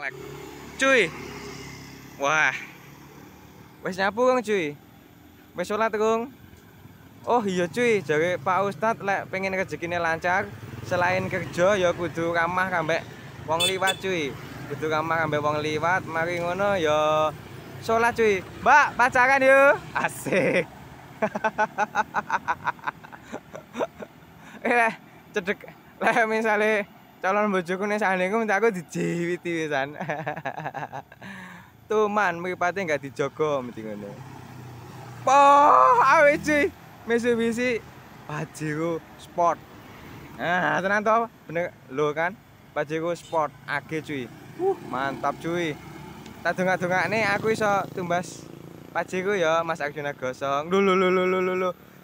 lag. Cuy. Wah. Wes nyapu kong cuy. Wes sholat kong. Oh iya cuy, jadi Pak Ustad lek pengen rezekinya lancar. Selain kerja ya kudu ramah kambe wong liwat cuy. Kudu ramah kambe wong liwat, mari ngono ya sholat cuy. Mbak, pacaran yuk. Asik. Eh, cedek. Lah misalnya calon bojoku nek sakniku minta aku dijewiti pisan. Tuman mripate enggak dijogo mesti ngene. Pah, awe cuy. Mesu bisi pajiku sport. Ah, tenan to, bener lho kan. Pajiku sport age cuy. Uh, mantap cuy. Tak dongak aku iso tumbas pajiku ya Mas Arjuna Gosong. Lu lu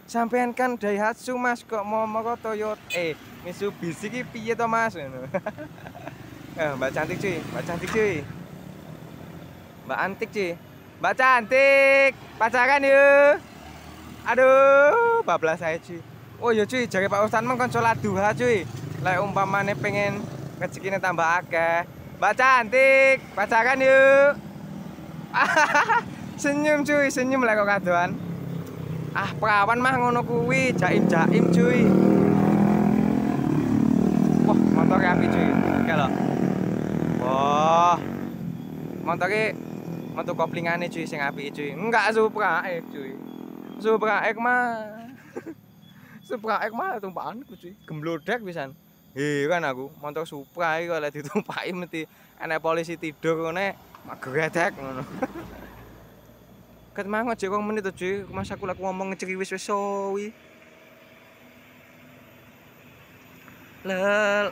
sampean kan Daihatsu Mas kok mau mau Toyota eh Mitsubishi ki piye to Mas eh, Mbak cantik cuy, Mbak cantik cuy. Mbak antik cuy. Mbak cantik, pacaran yuk. Aduh, bablas saya cuy. Oh ya cuy, jare Pak Ustaz mengkon salat duha cuy. Lek umpamane pengen rezekine tambah akeh. Mbak cantik, pacaran yuk. senyum cuy, senyum lah kok kadoan. Ah, prawan mah ngono kuwi, jaim-jaim cuy. Wah, motor api cuy. Oke lho. Wah. Motor iki metu cuy sing api cuy. Enggak Supra X cuy. Supra X mah Supra X mah tumpakanku cuy. Gemblodek pisan. Hei kan aku, motor Supra iki kok lek ditumpaki mesti enek polisi tidur ngene. Magredek ngono. Ket mangot jek menit to, cuy. Mas aku lak ngomong ngeceriwis wis sowi. Lel.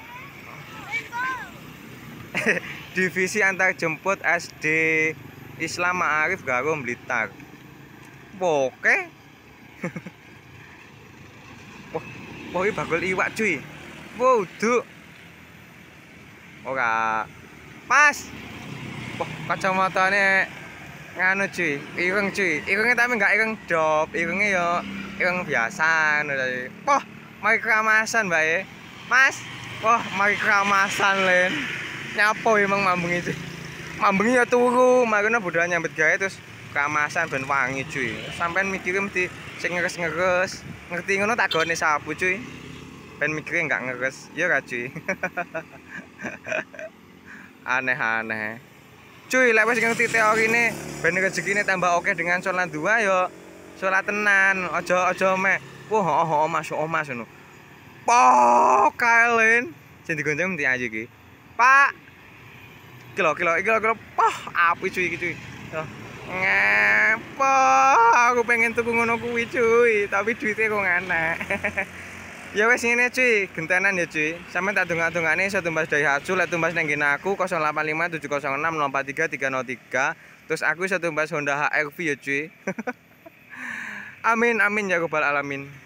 Divisi antar jemput SD Islam Ma'arif Garum Blitar. Boke. Wah, wah bakul iwak cuy. Waduh. Ora. Pas. Wah, kacamatane nganu cuy ireng cuy irengnya tapi nggak ireng dop irengnya yo ireng biasa nih dari poh mari keramasan mbak mas poh mari keramasan len nyapo emang mambung itu mambung ya turu makanya budaya nyambet gaya terus keramasan ben wangi cuy sampai mikirin mesti sing ngeres ngeres ngerti ngono tak gawe sapu cuy ben mikirin nggak ngeres iya gak cuy aneh aneh cuy lek wis ngerti teorine ben rezekine tambah oke dengan sholat dua yo sholat tenan ojo-ojo meh wah oh, oh, masuk oh mas ngono po kalen sing digonceng mesti aja iki pak kilo kilo kilo kilo pah api cuy iki cuy ngepo aku pengen tuku ngono kuwi cuy tapi duitnya kok enak ya wes ini cuy gentenan ya cuy sama tak dongak dongak nih saya tumbas dari hasil lah tumbas nenggin aku 085 706 043 303 terus aku saya tumbas Honda HRV v ya cuy amin amin ya kebal alamin